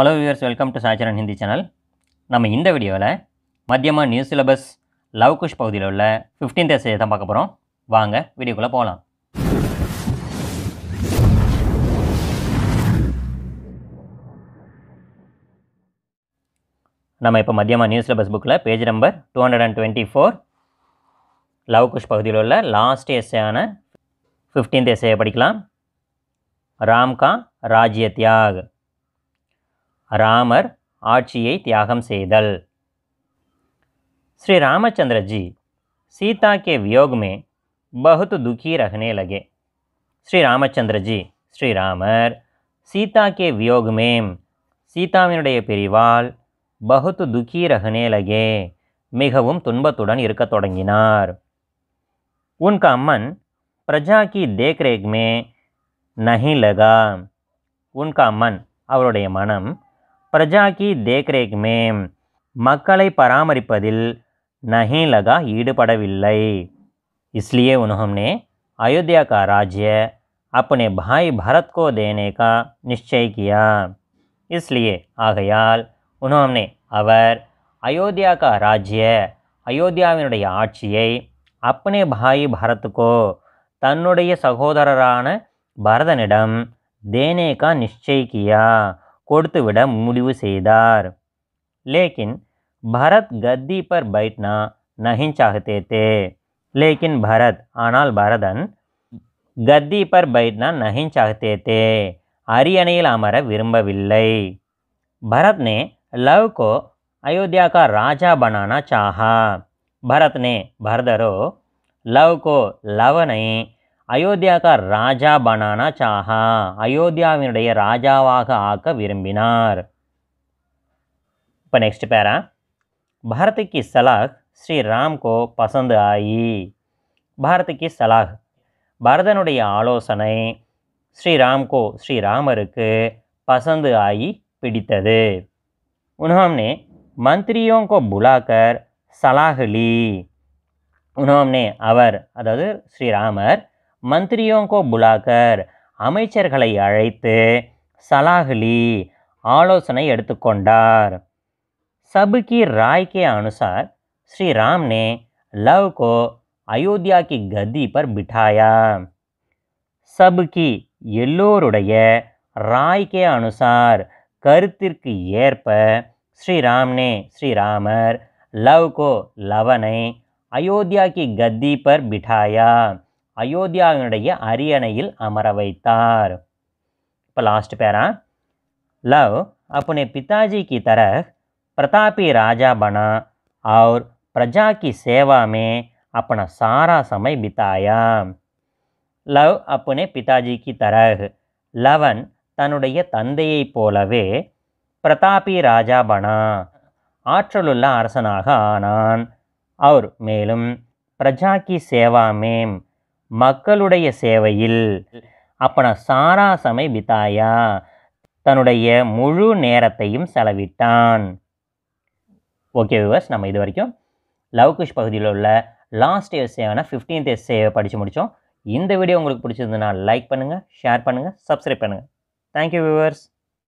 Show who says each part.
Speaker 1: hello viewers welcome to சாச்சரன் Hindi channel நம்ம இந்த வீடியோவில் மத்தியமாக நியூஸ் சிலபஸ் லவ் குஷ் பகுதியில் உள்ள ஃபிஃப்டீன் எஸ்ஏ தான் பார்க்க போகிறோம் வாங்க வீடியோக்குள்ளே போகலாம் நம்ம இப்போ மத்தியமாக நியூஸ் சிலபஸ் புக்கில் page number two hundred and twenty four Lav Kush பகுதியில் உள்ள லாஸ்ட் எஸ்ஏயான ஃபிஃப்டீன்த் எஸ்ஏயை படிக்கலாம் ராம்கா ராஜ்ய தியாக் ராமர் ஆட்சியை தியாகம் செய்தல் ஸ்ரீ ராமச்சந்திரஜி சீதா கே के பகுத்து में ரகனே லகே ஸ்ரீ ராமச்சந்திரஜி ஸ்ரீராமர் சீதா கே श्री சீதாவினுடைய பிரிவால் பகுத்து துக்கி ரகனே லகே மிகவும் துன்பத்துடன் இருக்கத் தொடங்கினார் உன்கா அம்மன் பிரஜா கி தேக்ரேக் மே நகி லகா உன்கா அம்மன் அவருடைய மனம் பிரஜாக்கி தேக்ரேக் மேம் மக்களை பராமரிப்பதில் नहीं लगा ईடுபடவில்லை इसलिए उन्होंने अयोध्या का राज्य अपने भाई भरत को देने का निश्चय किया इसलिए आगयाल उन्होंने अवर अयोध्या का राज्य अयोध्या ஆட்சியை अपने भाई को तुय सहोदरान பரதனிடம் देने का निश्चय किया கொடுத்துவிட முடிவு लेकिन भरत गद्दी पर बैठना नहीं चाहते थे लेकिन भरत आना भरदन गद्दी पर बैठना नहीं चाहते थे अरियण अमर वे भरत ने लव को अयोध्या का राजा बनाना चाहा भरत ने भरदरो लव को लव नहीं அயோத்தியாக்கா ராஜா பனானா சாஹா அயோத்தியாவினுடைய ராஜாவாக ஆக்க விரும்பினார் இப்போ நெக்ஸ்ட் பேரா கி சலாஹ் ஸ்ரீ ராம்கோ பசந்து ஆயி கி சலாஹ் பரதனுடைய ஆலோசனை ஸ்ரீராம்கோ ஸ்ரீராமருக்கு பசந்து ஆகி பிடித்தது उन्होंने மந்திரியோங்கோ கோ புலாக்கர் லீ உனோம்னே அவர் அதாவது ஸ்ரீராமர் மந்திரியோங்கோ को அமைச்சர்களை அழைத்து சலாகலி ஆலோசனை எடுத்துக்கொண்டார் சபுகி ராய்கே அனுசார் ஸ்ரீ ராம்னே லவ் கோ அயோத்தியா கி கதி பர் பிட்டாயா சபுகி எல்லோருடைய ராய்கே அனுசார் கருத்திற்கு ஏற்ப ஸ்ரீராம்னே ஸ்ரீராமர் லவ் கோ லவனை அயோத்தியா கி கத்தி பர் பிட்டாயா அயோத்தியாவினுடைய அரியணையில் அமர வைத்தார் இப்போ லாஸ்ட் பேரா லவ் अपने पिताजी की பிரதாபி ராஜா பனா அவர் और प्रजा की सेवा में अपना सारा லவ் அப்புனே பிதாஜிக்கு தர லவன் தன்னுடைய தந்தையைப் போலவே பிரதாபி ராஜா பனா ஆற்றலுள்ள அரசனாக ஆனான் அவர் மேலும் பிரஜாக்கி சேவாமேம் மக்களுடைய சேவையில் அப்பனா சாராசமை பிதாயா தன்னுடைய முழு நேரத்தையும் செலவிட்டான் ஓகே விவர்ஸ் நம்ம இது வரைக்கும் லவ்குஷ் பகுதியில் உள்ள லாஸ்ட் இயர் சேவைனா ஃபிஃப்டீன்த் இயர் சேவை படித்து முடித்தோம் இந்த வீடியோ உங்களுக்கு பிடிச்சிருந்ததுன்னா லைக் பண்ணுங்கள் ஷேர் பண்ணுங்கள் சப்ஸ்கிரைப் பண்ணுங்கள் தேங்க்யூ விவர்ஸ்